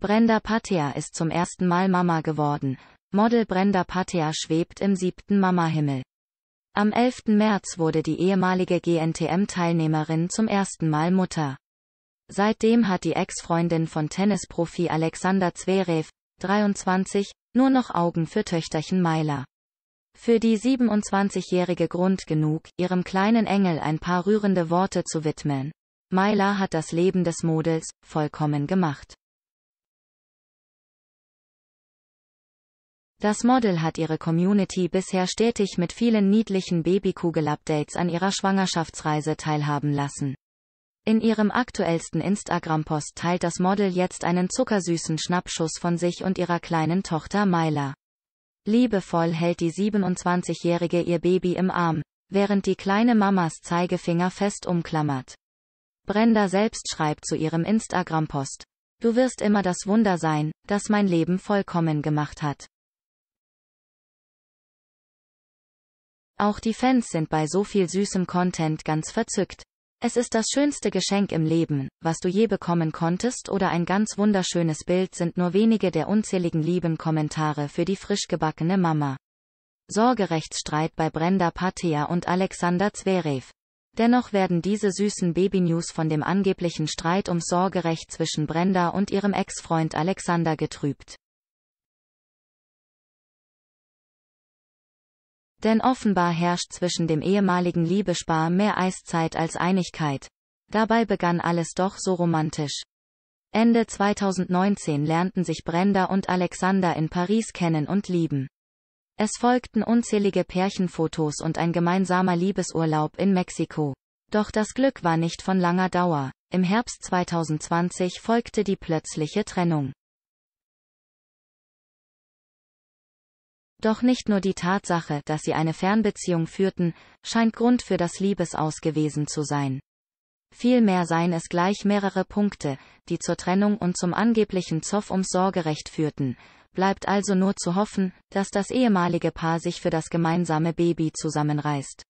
Brenda Patea ist zum ersten Mal Mama geworden. Model Brenda Patea schwebt im siebten Mama-Himmel. Am 11. März wurde die ehemalige GNTM-Teilnehmerin zum ersten Mal Mutter. Seitdem hat die Ex-Freundin von Tennisprofi Alexander Zverev, 23, nur noch Augen für Töchterchen Meiler. Für die 27-jährige Grund genug, ihrem kleinen Engel ein paar rührende Worte zu widmen. Meiler hat das Leben des Models vollkommen gemacht. Das Model hat ihre Community bisher stetig mit vielen niedlichen Babykugel-Updates an ihrer Schwangerschaftsreise teilhaben lassen. In ihrem aktuellsten Instagram-Post teilt das Model jetzt einen zuckersüßen Schnappschuss von sich und ihrer kleinen Tochter Myla. Liebevoll hält die 27-Jährige ihr Baby im Arm, während die kleine Mamas Zeigefinger fest umklammert. Brenda selbst schreibt zu ihrem Instagram-Post. Du wirst immer das Wunder sein, das mein Leben vollkommen gemacht hat. Auch die Fans sind bei so viel süßem Content ganz verzückt. Es ist das schönste Geschenk im Leben, was du je bekommen konntest oder ein ganz wunderschönes Bild sind nur wenige der unzähligen lieben Kommentare für die frisch gebackene Mama. Sorgerechtsstreit bei Brenda Patea und Alexander Zverev. Dennoch werden diese süßen Baby-News von dem angeblichen Streit ums Sorgerecht zwischen Brenda und ihrem Ex-Freund Alexander getrübt. Denn offenbar herrscht zwischen dem ehemaligen Liebespar mehr Eiszeit als Einigkeit. Dabei begann alles doch so romantisch. Ende 2019 lernten sich Brenda und Alexander in Paris kennen und lieben. Es folgten unzählige Pärchenfotos und ein gemeinsamer Liebesurlaub in Mexiko. Doch das Glück war nicht von langer Dauer. Im Herbst 2020 folgte die plötzliche Trennung. Doch nicht nur die Tatsache, dass sie eine Fernbeziehung führten, scheint Grund für das Liebesaus gewesen zu sein. Vielmehr seien es gleich mehrere Punkte, die zur Trennung und zum angeblichen Zoff ums Sorgerecht führten, bleibt also nur zu hoffen, dass das ehemalige Paar sich für das gemeinsame Baby zusammenreißt.